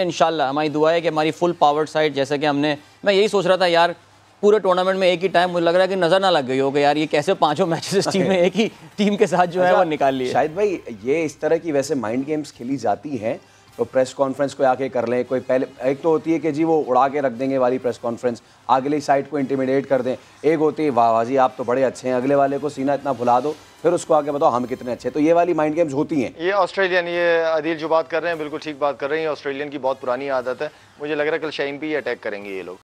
हैं इन हमारी दुआ है कि हमारी फुल पावर साइड जैसे कि हमने मैं यही सोच रहा था यार पूरे टूर्नामेंट में एक ही टाइम मुझे लग रहा है कि नज़र ना लग गई हो कि यार ये कैसे पांचों मैचेस टीम में एक ही टीम के साथ जो है अच्छा, वो निकाल लिए शायद भाई ये इस तरह की वैसे माइंड गेम्स खेली जाती हैं तो प्रेस कॉन्फ्रेंस कोई आके कर लें कोई पहले एक तो होती है कि जी वो उड़ा के रख देंगे वाली प्रेस कॉन्फ्रेंस अगले साइड को इंटीमिडेट कर दें एक होती है वाह जी आप तो बड़े अच्छे हैं अगले वाले को सीना इतना भुला दो फिर उसको आगे बताओ हम कितने अच्छे तो ये वाली माइंड गेम्स होती हैं ये ऑस्ट्रेलियन ये अदील जो बात कर रहे हैं बिल्कुल ठीक बात कर रहे हैं ऑस्ट्रेलियन की बहुत पुरानी आदत है मुझे लग रहा है कल शाइन भी ही अटैक करेंगे ये लोग